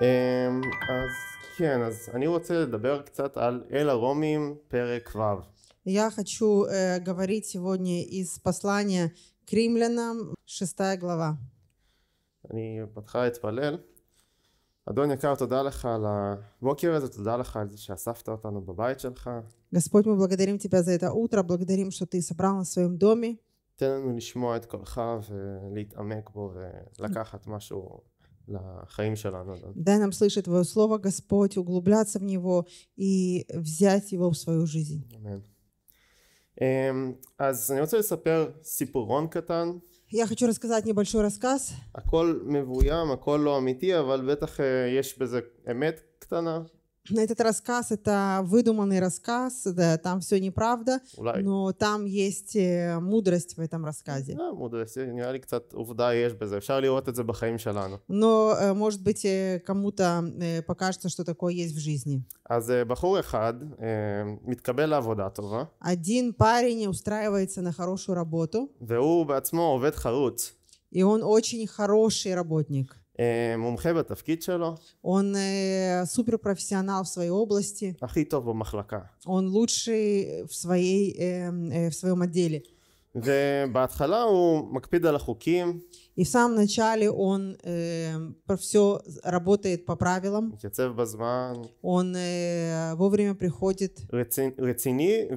אמ, אז כן, אז אני רוצה לדבר קצת על אל הרומים פרק ו'. Я хочу э, говорить сегодня из послания к римлянам, 6 глава. אני פתחה אתפלל. אדון יקר, תודה לך על הבוקר הזה, תודה לך על זה שאספת אותנו בבית שלך. Господь, мы благодарим Тебя за это утро, благодарим, что Ты собрал нас в своем доме. תן לנו לשמוע את קולך ולהתעמק בו ולקחת משהו לחיים שלנו. Дай нам слышать Твое Слово, Господь, углубляться в Него и взять Его в свою жизнь. Amen. אז אני רוצה לספר סיפורון קטן. Я хочу рассказать небольшой рассказ. הכל מבוים, הכל לא אמיתי, אבל בטח יש בזה אמת этот рассказ это выдуманный рассказ, да, там все неправда, Улай. но там есть э, мудрость в этом рассказе. Да, мудрость. נראה לי קצת עובדה יש בזה. אפשר לראות את זה בחיים שלנו. Но, э, может быть, э, кому-то покажется, что такое есть в жизни. אז בחור אחד מתקבל לעבודה טובה. Один парень устраивается на хорошую работу. והוא בעצמו עובד חרוץ. И он очень хороший работник. מומחה בתפקיד שלו. Он супер профессионал в своей области. הכי טוב במחלקה. Он лучший в своей в своем отделе. ובהתחלה הוא מקפיד על החוקים. И в самом начале он э, эм, все работает по правилам. Он э, вовремя приходит. Рецини,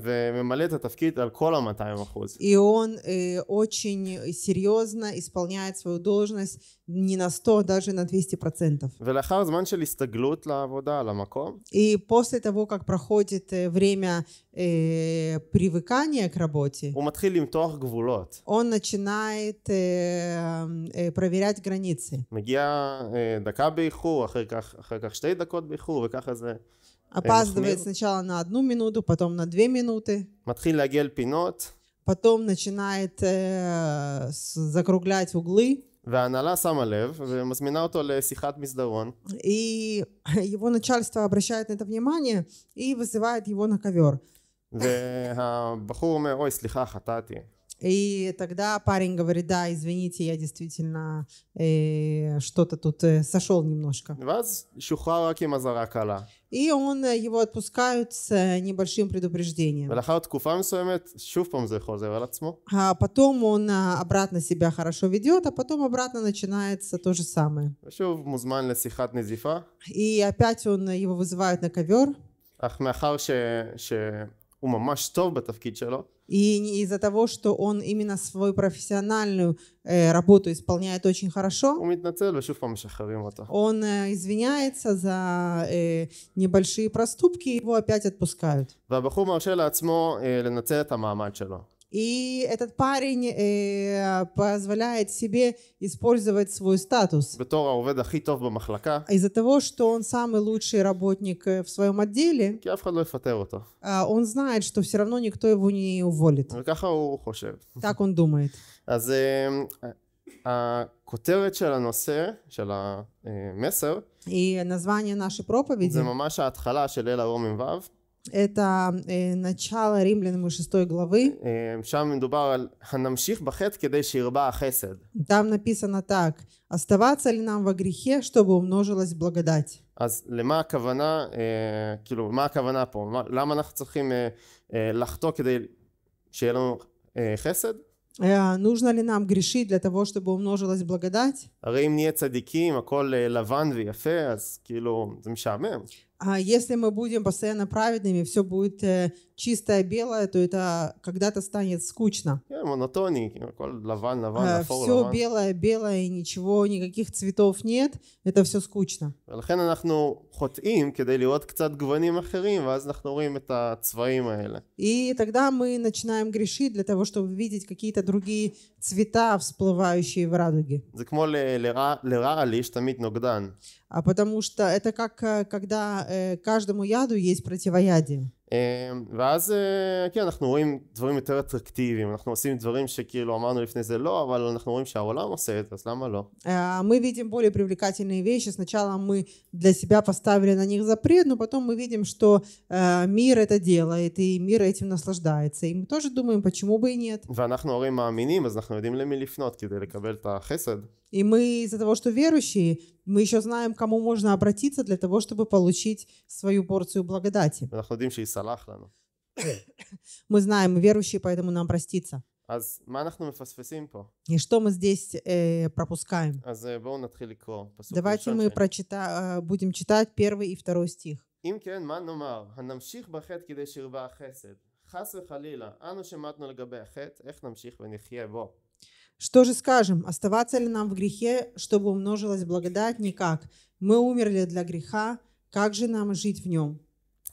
И он э, очень серьезно исполняет свою должность не на 100, даже на 200%. И после того, как проходит э, время э, привыкания к работе, он начинает э, проверять границы. מגיע דקה באיחור, אחר כך, אחר כך שתי דקות באיחור, וככה опаздывает сначала на одну минуту, потом на две минуты. מתחיל לעגל פינות. потом начинает э, закруглять углы. И его начальство обращает на это внимание и вызывает его на ковер. И тогда парень говорит, да, извините, я действительно э, что-то тут э, сошел немножко. И он э, его отпускают с э, небольшим предупреждением. А потом он а, обратно себя хорошо ведет, а потом обратно начинается то же самое. И опять он э, его вызывают на ковер. אך מאחר שהוא ממש טוב בתפקיד שלו, и из-за того, что он именно свою профессиональную э, работу исполняет очень хорошо, он э, извиняется за э, небольшие проступки, его опять отпускают. И этот парень э, позволяет себе использовать свой статус. Из-за того, что он самый лучший работник в своем отделе, он знает, что все равно никто его не уволит. Так он думает. אז הכותרת של הנושא, של המסר, היא ממש ההתחלה של אל האור מ"ו. это э, начало римлянам 6 главы. שם מדובר על הנמשיך בחטא כדי שירבה החסד. Там написано так, оставаться ли нам во грехе, чтобы умножилась благодать. אז למה הכוונה, אה, כאילו, מה הכוונה פה? מה, למה אנחנו צריכים אה, אה, לחטוא כדי שיהיה לנו אה, חסד? нужно ли нам грешить для того, чтобы умножилась благодать? הרי אם נהיה צדיקים, הכל לבן ויפה, אז כאילו, זה משעמם. А если мы будем постоянно праведными, все будет э, чистое белое, то это когда-то станет скучно. Э, монотоний, лаван, э, лаван, Все белое, белое, и ничего, никаких цветов нет, это все скучно. И тогда мы начинаем грешить для того, чтобы видеть какие-то другие цвета, всплывающие в радуге. А потому что это как э, когда каждому яду есть противоядие. ואז כן אנחנו רואים דברים יותר אטרקטיביים אנחנו עושים דברים שכאילו אמרנו לפני זה לא אבל אנחנו רואים שהעולם עושה את זה אז למה לא? мы видим более привлекательные вещи сначала мы для себя поставили на них запрет но потом мы видим что мир это делает и мир этим наслаждается и мы тоже думаем почему бы и нет ואנחנו הרי מאמינים אז אנחנו יודעים למי לפנות כדי לקבל את החסד и мы из-за того, что верующие, мы еще знаем, кому можно обратиться для того, чтобы получить свою порцию благодати. Мы ну. знаем, верующие, поэтому нам простится. אז מה אנחנו מפספסים פה? И что мы здесь э, пропускаем? אז בואו נתחיל לקרוא. Давайте мы прочита, а, будем читать первый и второй стих. אם כן, מה נאמר? הנמשיך בחטא כדי שירבה החסד. חס וחלילה, אנו שמטנו לגבי החטא, איך נמשיך ונחיה בו? Что же скажем, оставаться ли нам в грехе, чтобы умножилась благодать? Никак. Мы умерли для греха, как же нам жить в нем?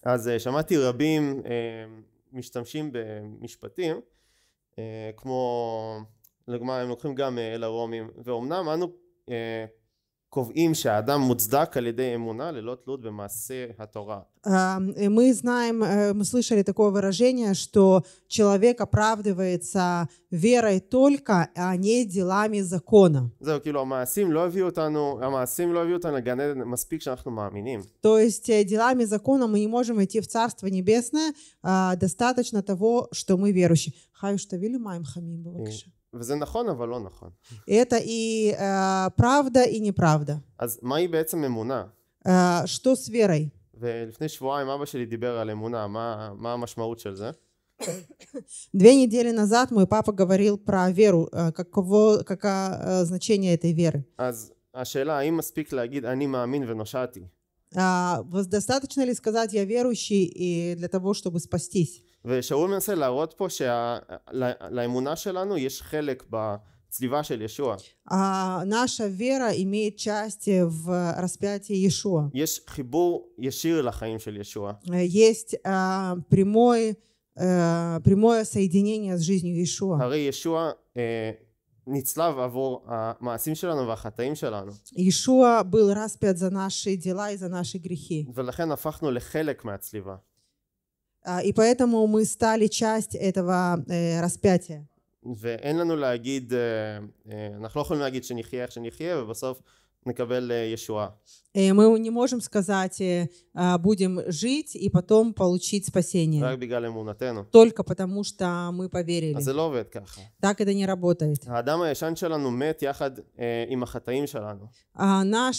אז э, שמעתי רבים э, משתמשים במשפטים אה, כמו לדוגמה הם לוקחים גם אה, אל הרומים ואומנם אנו אה, קובעים שהאדם מוצדק על ידי אמונה ללא תלות במעשה התורה Мы знаем, э, мы слышали такое выражение, что человек оправдывается верой только, а не делами закона. То есть э, делами закона мы не можем идти в Царство Небесное, а, достаточно того, что мы верующие. Хаю, что вели хамим, бывакша. וזה а Это и э, правда, и неправда. А что с верой? ולפני שבועיים אבא שלי דיבר על אמונה, מה, מה המשמעות של זה? Две недели назад мой папа говорил про веру, э, каково, какое э, значение этой веры. אז השאלה, האם מספיק להגיד אני מאמין ונושעתי? А, достаточно ли сказать я верующий и для того, чтобы спастись? ושאול מנסה להראות פה שלאמונה לה, שלנו יש חלק ב... צליבה של ישוע. наша вера имеет части в распятии Иешуа. יש חיבור ישיר לחיים של ישוע. есть э, а, прямой э, прямое соединение с жизнью Иешуа. הרי ישוע נצלב עבור המעשים שלנו והחטאים שלנו. ישוע был распят за наши дела и за наши грехи. ולכן הפכנו לחלק מהצליבה. И поэтому мы стали часть этого э, распятия. ואין לנו להגיד, אה, אה, אנחנו לא יכולים להגיד שנחיה איך שנחיה, ובסוף Э, мы не можем сказать, э, а, будем жить и потом получить спасение. Только потому, что мы поверили. А так это не работает. Э, а, наш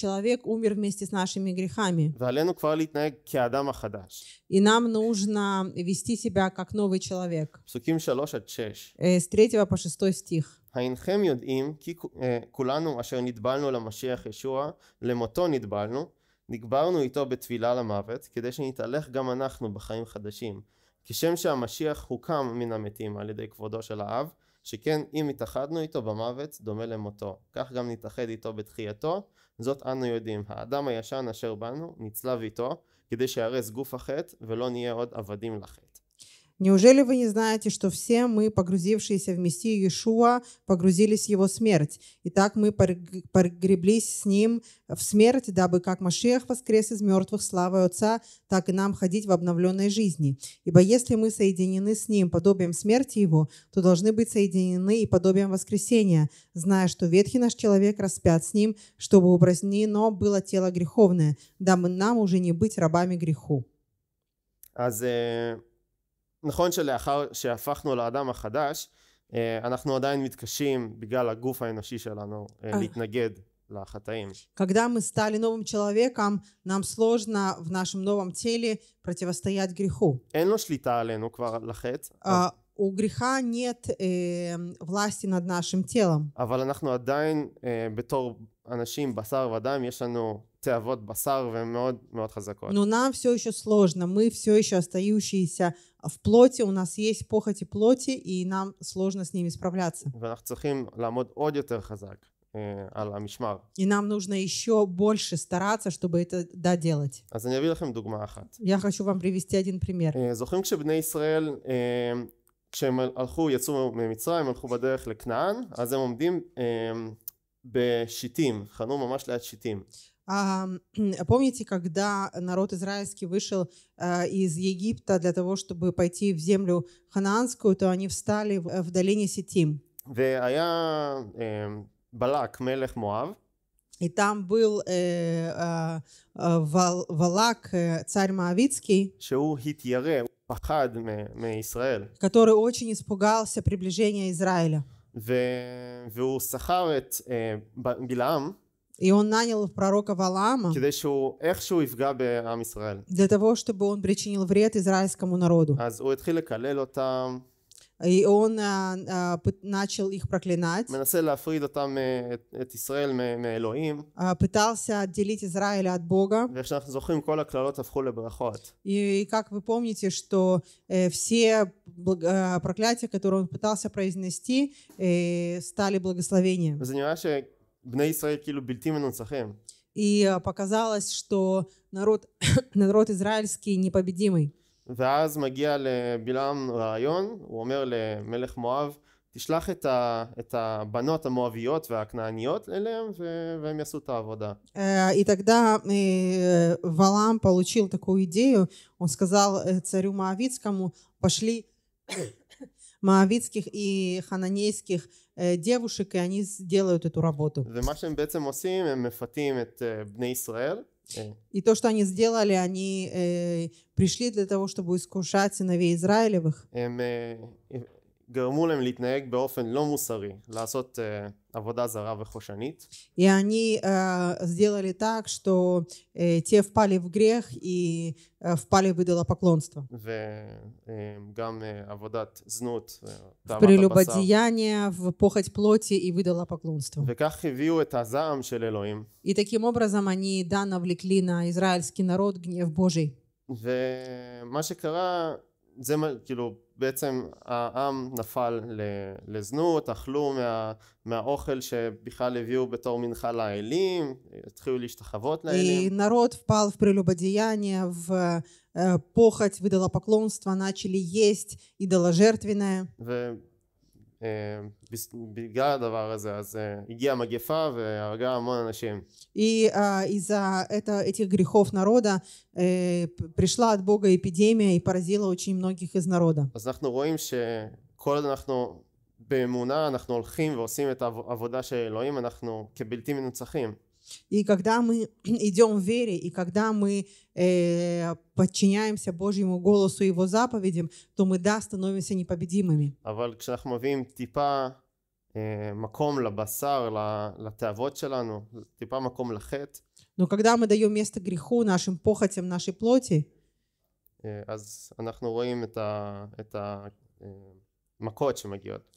человек умер вместе с нашими грехами. Ну и нам нужно вести себя как новый человек. С 3 по 6 стих. האינכם יודעים כי אה, כולנו אשר נטבלנו למשיח ישוע, למותו נטבלנו, נגברנו איתו בטבילה למוות, כדי שנתהלך גם אנחנו בחיים חדשים. כשם שהמשיח הוקם מן המתים על ידי כבודו של האב, שכן אם התאחדנו איתו במוות, דומה למותו. כך גם נתאחד איתו בתחייתו, זאת אנו יודעים. האדם הישן אשר בנו, נצלב איתו, כדי שיהרס גוף החטא, ולא נהיה עוד עבדים לחטא. Неужели вы не знаете, что все мы, погрузившиеся в Мессию Иешуа, погрузились в его смерть? И так мы погреблись с ним в смерть, дабы как Машех воскрес из мертвых славой Отца, так и нам ходить в обновленной жизни. Ибо если мы соединены с ним подобием смерти его, то должны быть соединены и подобием воскресения, зная, что ветхий наш человек распят с ним, чтобы упразднено было тело греховное, дабы нам уже не быть рабами греху. А נכון שלאחר שהפכנו לאדם החדש, אה, אנחנו עדיין מתקשים בגלל הגוף האנושי שלנו אה, אה. להתנגד לחטאים. כשאנחנו мы стали новым человеком, нам сложно в нашем новом теле противостоять греху. אין לו שליטה עלינו כבר לחטא. У греха нет э, власти над нашим телом. אבל אנחנו עדיין, э, בתור אנשים, בשר ודם, יש לנו תאבות בשר והן מאוד מאוד חזקות. Но нам все еще сложно, мы все еще остающиеся в плоти, у нас есть похоти плоти, и нам сложно с ними справляться. ואנחנו צריכים לעמוד עוד יותר חזק. אה, על המשמר. И нам нужно еще больше стараться, чтобы это доделать. אז אני אביא לכם דוגמה אחת. Я хочу вам привести один пример. אה, זוכרים כשבני ישראל אה, כשהם הלכו, יצאו ממצרים, הלכו בדרך לכנען, אז הם עומדים בשיטים, חנו ממש ליד שיטים. А, помните, когда народ израильский вышел а, из Египта для того, чтобы пойти в землю ханаанскую, то они встали в долине Сетим. Эм, И там был э, э, Вал, Валак, э, царь Моавицкий, который очень испугался приближения Израиля. והוא שכר את בלעם И он нанял пророка Валаама для того, чтобы он причинил вред израильскому народу. И он начал их проклинать, пытался отделить Израиля от Бога. И, как вы помните, что все проклятия, которые он пытался произнести, стали благословением. И э, показалось, что народ, народ израильский непобедимый. ואז מגיע לבלעם רעיון, הוא אומר למלך מואב, תשלח את, ה, את הבנות המואביות והכנעניות אליהם והם יעשו את העבודה. Э, и тогда э, Валам получил такую идею, он сказал царю Моавицкому, пошли Моавицких и Хананейских Э, девушек, и они делают эту работу. Э, и э. то, что они сделали, они пришли для того, чтобы искушать сыновей Израилевых. Эм, גרמו להם להתנהג באופן לא מוסרי, לעשות uh, עבודה זרה וחושנית. И они uh, сделали так, что uh, те впали в грех и uh, впали в идолопоклонство. וגם uh, עבודת זנות, תאוות прелюбодеяние, в похоть плоти и в идолопоклонство. וכך הביאו את הזעם של אלוהים. И таким образом они, да, навлекли на израильский народ гнев Божий. ומה שקרה, זה כאילו בעצם העם נפל לזנות, אכלו מה, מהאוכל שבכלל הביאו בתור מנחה לאלים, התחילו להשתחוות לאלים. И народ впал в прелюбодеяние, в похоть, в идолопоклонство, начали есть идоложертвенное. ו... И а, из-за это, этих грехов народа э, пришла от Бога эпидемия и поразила очень многих из народа. באמונה אנחנו הולכים ועושים את העבודה של אלוהים, אנחנו כבלתי מנוצחים. И когда мы идем в вере, и когда мы э, подчиняемся Божьему голосу и Его заповедям, то мы, да, становимся непобедимыми. Э, מקום לבשר, לתאוות שלנו, טיפה מקום לחטא. Но когда мы даем место греху, нашим похотям, нашей плоти, э, э,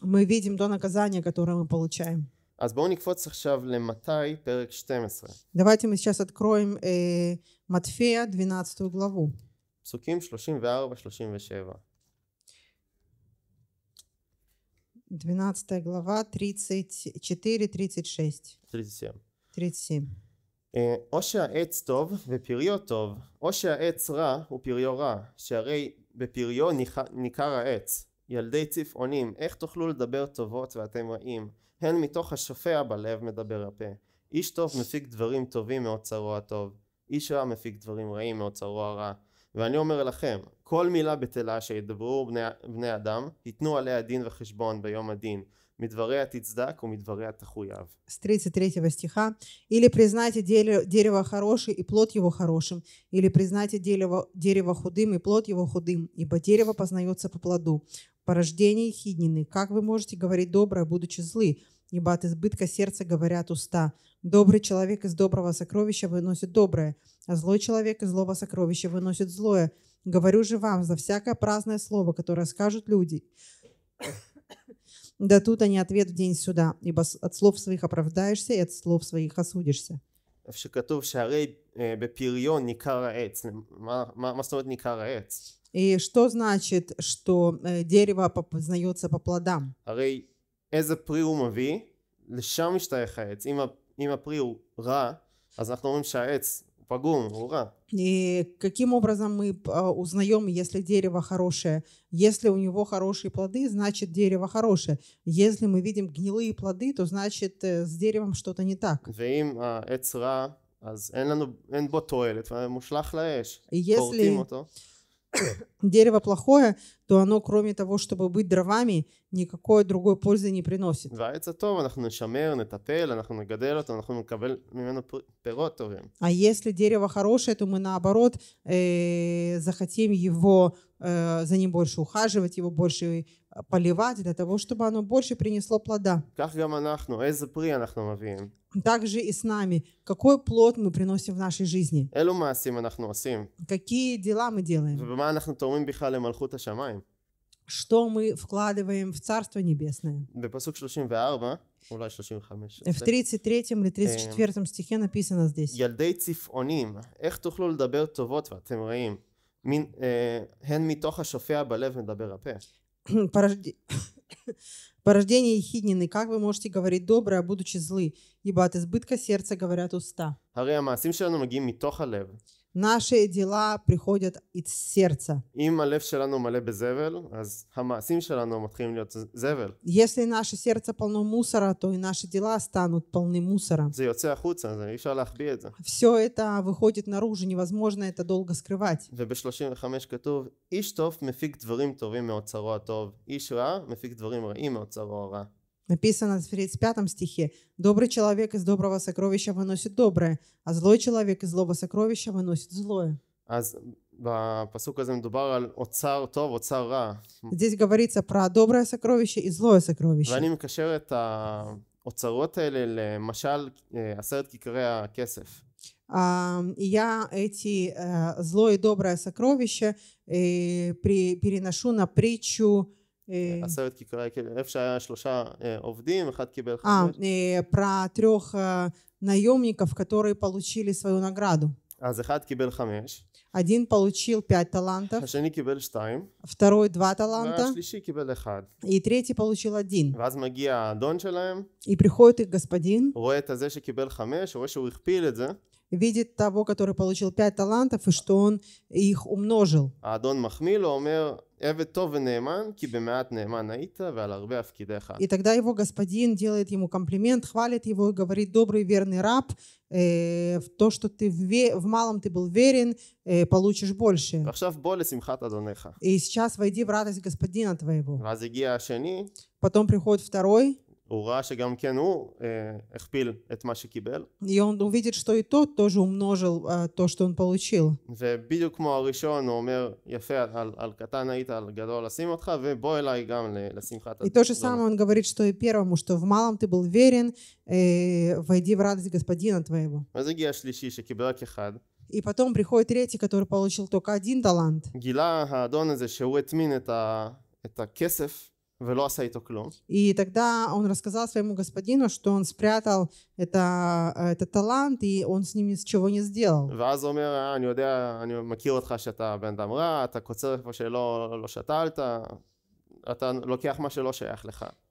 Мы видим то наказание, которое мы получаем. אז בואו נקפוץ עכשיו למתי פרק 12. Давайте мы сейчас откроем э, Матфея 12 главу. פסוקים 34-37. 12 глава 34-36. 37. 37. או שהעץ טוב ופריו טוב, או שהעץ רע ופריו רע, שהרי בפריו ניכר העץ. ילדי צפעונים, איך תוכלו לדבר טובות ואתם רעים? הן מתוך השופע בלב מדבר הפה. איש טוב מפיק דברים טובים מאוצרו הטוב, איש רע מפיק דברים רעים מאוצרו הרע. ואני אומר לכם, כל מילה בטלה שידברו בני, בני אדם, ייתנו עליה דין וחשבון ביום הדין. מדבריה תצדק ומדבריה תחויב. סטריץ 33 стиха. Или признайте дерево хорошее и плод его хорошим, или признайте дерево, дерево худым и плод его худым, ибо дерево порождение хиднины. Как вы можете говорить доброе, будучи злы? Ибо от избытка сердца говорят уста. Добрый человек из доброго сокровища выносит доброе, а злой человек из злого сокровища выносит злое. Говорю же вам, за всякое праздное слово, которое скажут люди, да тут они ответ в день суда, ибо от слов своих оправдаешься и от слов своих осудишься. שכתוב и что значит, что э, дерево познается по плодам? הרי איזה פרי הוא מביא, לשם משתייך העץ. אם, אם הפרי הוא רע, אז אנחנו אומרים И каким образом мы а, узнаем, если дерево хорошее? Если у него хорошие плоды, значит дерево хорошее. Если мы видим гнилые плоды, то значит э, с деревом что-то не так. אז אין, לנו, אין בו תועלת, מושלך לאש, כורתים אותו дерево плохое, то оно, кроме того, чтобы быть дровами, никакой другой пользы не приносит. А если дерево хорошее, то мы наоборот э, захотим его, э, за ним больше ухаживать, его больше поливать для того, чтобы оно больше принесло плода. Также и с нами. Какой плод мы приносим в нашей жизни? Какие дела мы делаем? Что мы вкладываем в Царство Небесное? В 33 или 34 стихе написано здесь. порожде... порождение Ехиднины, как вы можете говорить доброе, будучи злы? Ибо от избытка сердца говорят уста. наши дела приходят из сердца. אם הלב שלנו מלא בזבל, אז המעשים שלנו מתחילים להיות זבל. Если наше сердце полно мусора, то и наши дела станут полны мусора. זה יוצא החוצה, זה אי אפשר להחביא את זה. Все это выходит наружу, невозможно это долго скрывать. וב-35 כתוב, איש טוב מפיק דברים טובים מאוצרו הטוב, איש רע מפיק דברים רעים מאוצרו הרע. Написано в 35 стихе, «Добрый человек из доброго сокровища выносит доброе, а злой человек из злого сокровища выносит злое». А а, Здесь говорится про доброе сокровище и злое сокровище. ואני מקשר את האוצרות האלה למשל עשרת כיכרי הכסף. Я эти э, злое и доброе сокровище э, переношу на притчу עשרת אה, כיכרי, כאילו, איפה שהיה שלושה אה, עובדים, אחד קיבל אה, חמש. אה, פרטרוך э, наемников, которые получили свою награду. אז אחד קיבל חמש. Один получил пять талантов. השני קיבל שתיים. Второй два таланта. והשלישי קיבל אחד. И третий получил один. ואז מגיע האדון שלהם. И приходит их господин. רואה את הזה שקיבל חמש, רואה שהוא הכפיל את זה. видит того, который получил пять талантов, и что он их умножил. И тогда его господин делает ему комплимент, хвалит его и говорит, добрый верный раб, э, в то, что ты в, ве- в малом ты был верен, э, получишь больше. И сейчас войди в радость господина твоего. Потом приходит второй. הוא ראה שגם כן הוא אה, הכפיל את מה שקיבל. ובדיוק כמו הראשון הוא אומר יפה על, על קטן היית על גדול לשים אותך ובוא אליי גם לשמחת И אז הגיע השלישי שקיבל רק אחד. И потом приходит третий, который получил только один талант. Гила, גילה האדון הזה שהוא это, это кесов. И тогда он рассказал своему господину, что он спрятал это, этот талант, и он с ним ничего не сделал.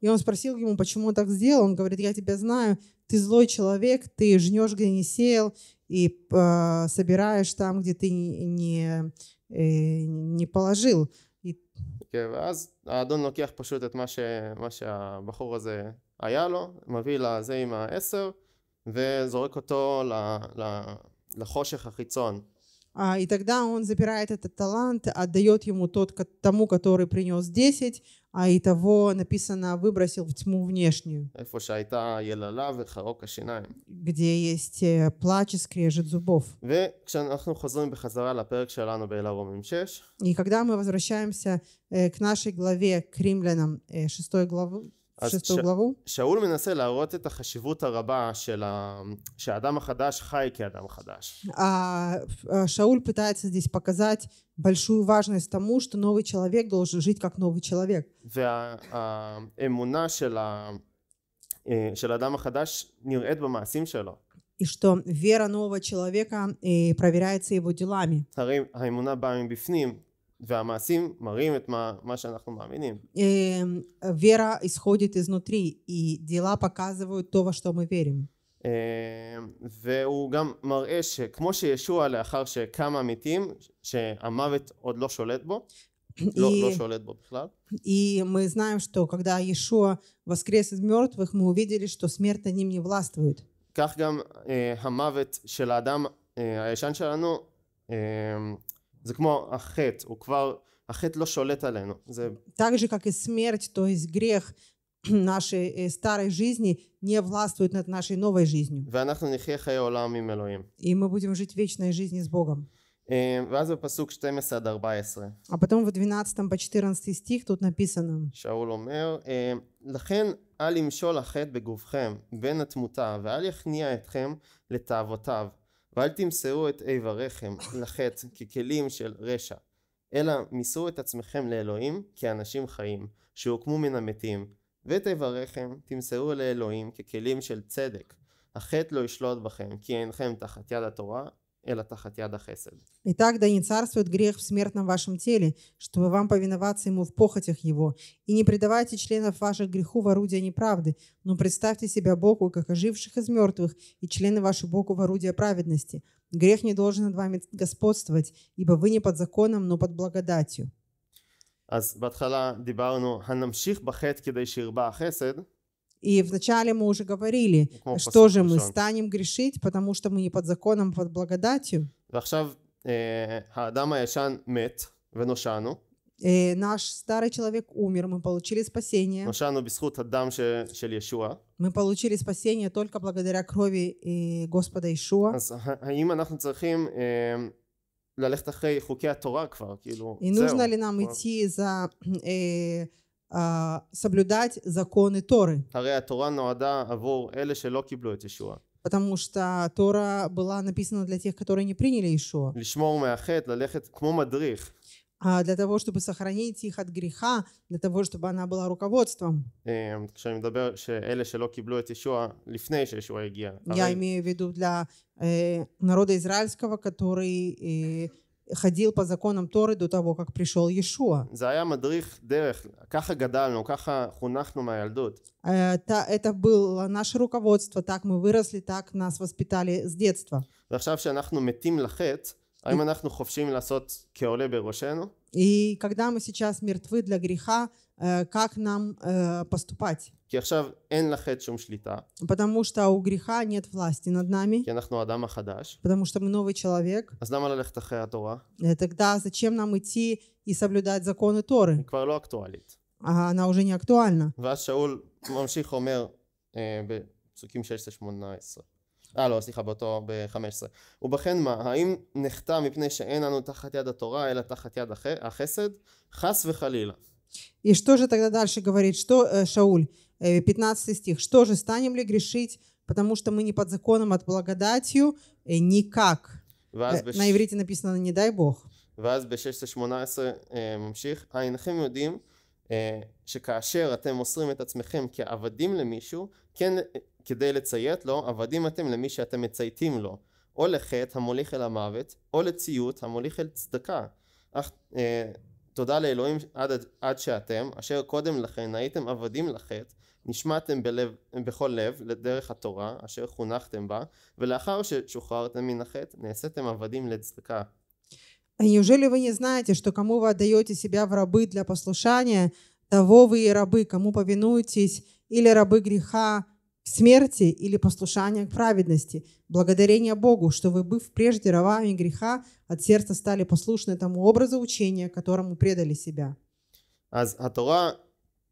И он спросил ему, почему он так сделал. Он говорит, я тебя знаю, ты злой человек, ты жнешь, где не сеял, и э, собираешь там, где ты не, э, не положил. כן, ואז האדון לוקח פשוט את מה, ש, מה שהבחור הזה היה לו, מביא לזה עם העשר, וזורק אותו ל, ל, לחושך החיצון. и тогда он запирает этот талант, отдает ему тот, тому, который принес 10, а и того написано «выбросил в тьму внешнюю», где есть э, плач и скрежет зубов. И когда мы возвращаемся э, к нашей главе, к римлянам, 6 э, главы, אז ש... שאול מנסה להראות את החשיבות הרבה של ה... שהאדם החדש חי כאדם חדש. שאול пытается здесь показать большую важность тому, что новый человек должен жить как новый человек. והאמונה של, ה... של האדם החדש נראית במעשים שלו. и что вера нового человека проверяется его делами. והמעשים מראים את מה, מה שאנחנו מאמינים. Вера исходит изнутри, и дела показывают то, во что мы верим. והוא גם מראה שכמו שישוע לאחר שקם המתים, שהמוות עוד לא שולט בו, לא, לא שולט בו בכלל. И мы знаем, что когда Иешуа воскрес из мертвых, мы увидели, что смерть ним не властвует. כך גם э, המוות של האדם э, הישן שלנו זה כמו החטא, הוא כבר, החטא לא שולט עלינו. זה... Так как и смерть, то есть грех нашей э, старой жизни не властвует над нашей новой жизнью. ואנחנו נחיה חיי עולם עם אלוהים. И мы будем жить вечной жизни с Богом. Э, ואז בפסוק 12 עד 14. А потом в 12 по 14 стих тут написано. שאול אומר, э, לכן אל ימשול החטא בגופכם בין התמותה ואל יכניע אתכם לתאוותיו ואל תמסרו את איבריכם לחטא ככלים של רשע, אלא מסרו את עצמכם לאלוהים כאנשים חיים, שהוקמו מן המתים, ואת איבריכם תמסרו לאלוהים ככלים של צדק, החטא לא ישלוט בכם, כי אינכם תחת יד התורה, Итак, да не царствует грех в смертном вашем теле, чтобы вам повиноваться ему в похотях его. И не предавайте членов ваших греху в орудие неправды, но представьте себя Богу, как оживших из мертвых, и члены ваши Богу в орудие праведности. Грех не должен над вами господствовать, ибо вы не под законом, но под благодатью. אז בהתחלה דיברנו, הנמשיך בחטא כדי שירבה החסד. И вначале мы уже говорили, что же мы станем грешить, потому что мы не под законом, а под благодатью. Э, э, наш старый человек умер, мы получили спасение. Мы получили спасение только благодаря крови э, Господа Ишуа. И нужно ли нам идти за а, соблюдать законы Торы. Потому что Тора была написана для тех, которые не приняли Ишуа. А для того, чтобы сохранить их от греха, для того, чтобы она была руководством. Эм, я имею в виду для э, народа израильского, который э, ходил по законам Торы до того, как пришел Иешуа. Это, это было наше руководство, так мы выросли, так нас воспитали с детства. האם а И когда мы сейчас мертвы для греха, э, как нам э, поступать? כי עכשיו אין לחטא שום שליטה. Потому что у греха פלסטי נדנמי. כי אנחנו אדם החדש. Потому что мы новый человек. אז למה ללכת אחרי התורה? Э, тогда зачем нам идти и соблюдать זקון Торы? היא כבר לא אקטואלית. Она уже не актуальна. ואז שאול ממשיך אומר אה, בפסוקים 16-18. אה לא סליחה באותו ב-15 ובכן מה האם נחטא מפני שאין לנו תחת יד התורה אלא תחת יד החסד חס וחלילה И что же тогда дальше говорит что, э, Шауль? 15 э, стих. «Что же, станем ли грешить, потому что мы не под законом, от благодатью? Э, никак». Э, на иврите написано «не дай Бог». ואז ב-16-18 ממשיך, אינכם יודעים שכאשר אתם מוסרים את עצמכם כעבדים למישהו, כן כדי לציית לו, עבדים אתם למי שאתם מצייתים לו, או לחטא המוליך אל המוות, או לציות המוליך אל צדקה. אך תודה לאלוהים עד, עד שאתם, אשר קודם לכן הייתם עבדים לחטא, נשמעתם בלב, בכל לב לדרך התורה אשר חונכתם בה ולאחר ששוחררתם מן החטא נעשיתם עבדים לצדקה. А неужели вы не знаете, что кому вы отдаете себя в рабы для послушания, того вы и рабы, кому повинуетесь, или рабы греха к смерти, или послушания к праведности. Благодарение Богу, что вы, быв прежде рабами греха, от сердца стали послушны тому образу учения, которому предали себя. אז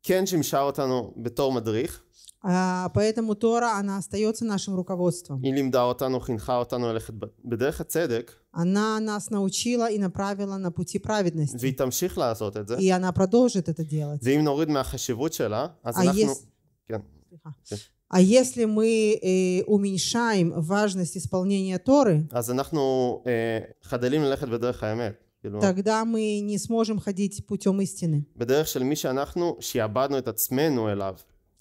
כן שימשה אותנו בתור מדריך. Поэтому Тора, она остается нашим руководством. И лимда отану, хинха отану лехет бедех цедек. Она нас научила и направила на пути праведности. והיא תמשיך לעשות את זה. И она продолжит это делать. ואם נוריד מהחשיבות שלה, אז אנחנו... כן. А если мы э, уменьшаем важность исполнения Торы, אז אנחנו חדלים ללכת בדרך האמת. כאילו... тогда мы не сможем ходить путем истины. בדרך של מי שאנחנו, שעבדנו את עצמנו אליו.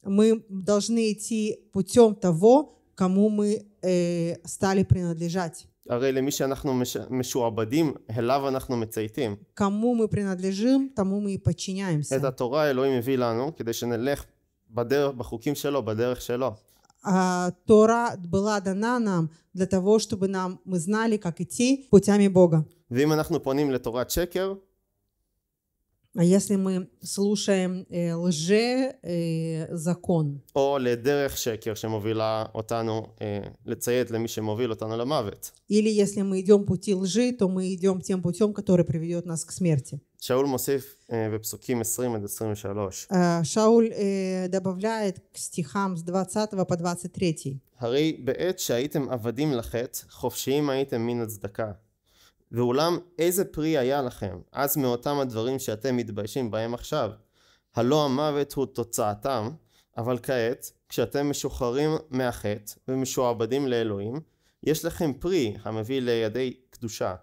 мы должны идти путем того, кому мы э, стали принадлежать. הרי למי שאנחנו מש... משועבדים, אליו אנחנו מצייתים. кому мы принадлежим, тому мы и подчиняемся. את התורה אלוהים הביא לנו כדי שנלך בדרך, בחוקים שלו, בדרך שלו. А, Тора была дана нам для того, чтобы нам мы знали, как идти путями Бога. А если мы слушаем э, лже э, закон? Э, Или если мы идем пути лжи, то мы идем тем путем, который приведет нас к смерти. שאול מוסיף אה, בפסוקים 20 עד 23. Шауль אה, אה, добавляет סטיחם стихам с 20 по 23. הרי בעת שהייתם עבדים לחטא, חופשיים הייתם מן הצדקה. ואולם איזה פרי היה לכם, אז מאותם הדברים שאתם מתביישים בהם עכשיו. הלא המוות הוא תוצאתם, אבל כעת, כשאתם משוחררים מהחטא ומשועבדים לאלוהים, יש לכם פרי המביא לידי קדושה,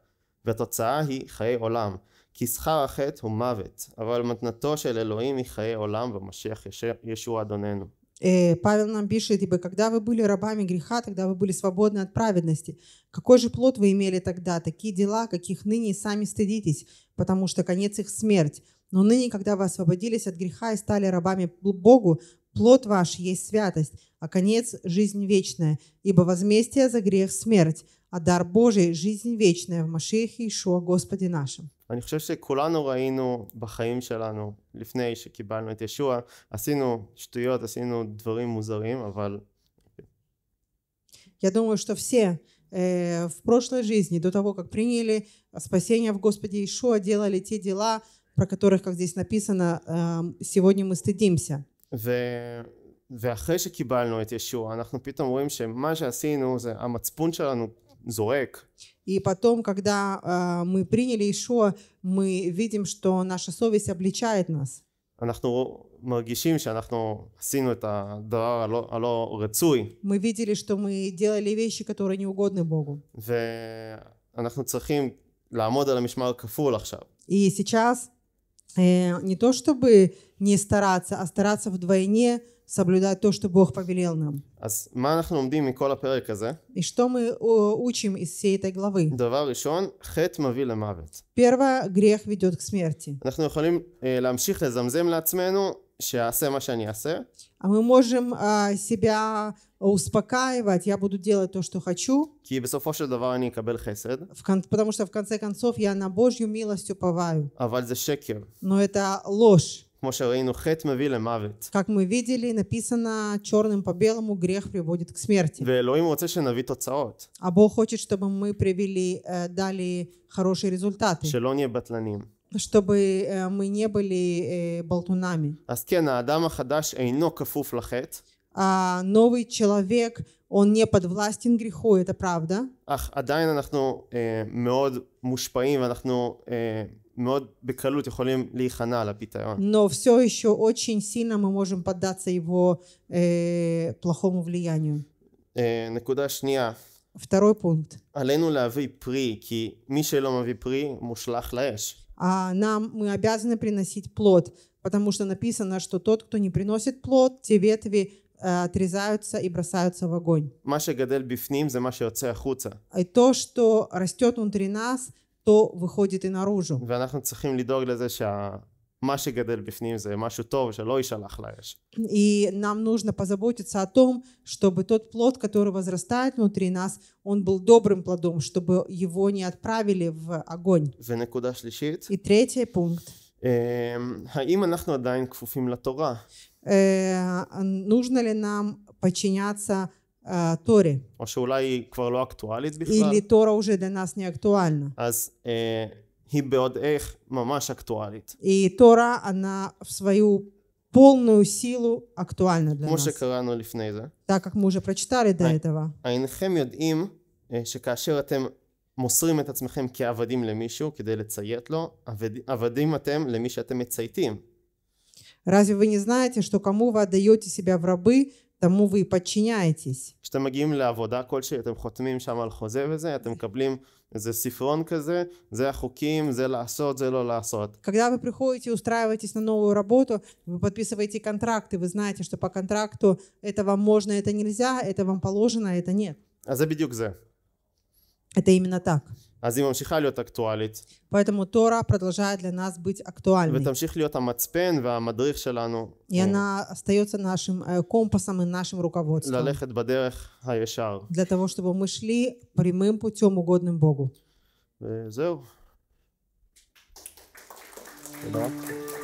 והתוצאה היא חיי עולם. כי שכר החטא הוא מוות, אבל מתנתו של אלוהים היא חיי עולם ומשיח ישוע אדוננו. Э, Павел нам пишет, ибо когда вы были рабами греха, тогда вы были свободны от праведности. Какой же плод вы имели тогда? Такие дела, каких ныне сами стыдитесь, потому что конец их смерть. Но ныне, когда вы освободились от греха и стали рабами Богу, плод ваш есть святость, а конец – жизнь вечная, ибо возмездие за грех – смерть, а дар Божий – жизнь вечная в Машехе Ишуа Господе нашим. אני חושב שכולנו ראינו בחיים שלנו, לפני שקיבלנו את ישוע, עשינו שטויות, עשינו דברים מוזרים, אבל... Я думаю, что все э, в прошлой жизни, до того, как приняли спасение в Господе Ишуа, делали те дела, про которых, как здесь написано, э, сегодня мы стыдимся. И потом, когда а, мы приняли еще, мы видим, что наша совесть обличает нас. Мы видели, что мы делали вещи, которые не угодны Богу. И сейчас э, не то чтобы не стараться, а стараться вдвойне соблюдать то, что Бог повелел нам. И что мы учим из всей этой главы? דבר ראשון, חטא מביא למוות. Первое, грех ведет к смерти. אנחנו יכולים э, להמשיך לזמזם לעצמנו שיעשה מה שאני אעשה. А мы можем uh, себя успокаивать, я буду делать то, что хочу. כי בסופו של דבר אני אקבל חסד. Потому что в конце концов я на Божью милость уповаю. אבל זה Но это ложь. כמו שראינו, חטא מביא למוות. Как мы видели, написано черным по белому, грех приводит к смерти. ואלוהים רוצה שנביא תוצאות. А Бог хочет, чтобы мы привели, дали хорошие результаты. שלא נהיה בטלנים. чтобы мы не были болтунами. אז כן, האדם החדש אינו כפוף לחטא. Новый человек, он не подвластен греху, это правда. אך עדיין אנחנו מאוד מושפעים ואנחנו מאוד בקלות יכולים להיכנע לפיתיון. Но все еще очень сильно мы можем поддаться его э, плохому влиянию. נקודה שנייה. Второй пункт. А нам мы обязаны приносить плод, потому что написано, что тот, кто не приносит плод, те ветви отрезаются и бросаются в огонь. И то, что растет внутри нас, то выходит и наружу. И нам нужно позаботиться о том, чтобы тот плод, который возрастает внутри нас, он был добрым плодом, чтобы его не отправили в огонь. И третий пункт. Эм, האם אנחנו עדיין כפופים לתורה? Э, нужно ли нам подчиняться а, אה, Торе. או שאולי היא כבר לא אקטואלית בכלל. Или Тора уже для нас не актуальна. אז אה, היא בעוד איך ממש אקטואלית. И Тора, она в свою полную силу актуальна для כמו нас. כמו שקראנו לפני זה. Так как мы уже прочитали до этого. אינכם יודעים אה, שכאשר אתם מוסרים את עצמכם כעבדים למישהו כדי לציית לו, עבד, עבדים אתם למי שאתם מצייתים. Разве вы не знаете, что кому вы отдаете себя в рабы, тому вы и подчиняетесь. כשאתם מגיעים לעבודה כלשהי, אתם חותמים שם על חוזה וזה, אתם מקבלים איזה ספרון כזה, זה החוקים, זה לעשות, זה לא לעשות. Когда вы приходите, устраиваетесь на новую работу, вы подписываете контракты, вы знаете, что по контракту это вам можно, это нельзя, это вам положено, а это нет. אז זה בדיוק זה. Это именно так. אז היא ממשיכה להיות אקטואלית. Поэтому Тора продолжает для нас быть актуальной. ותמשיך И она остается нашим компасом и нашим руководством. Для того, чтобы мы шли прямым путем, угодным Богу. וזהו. תודה.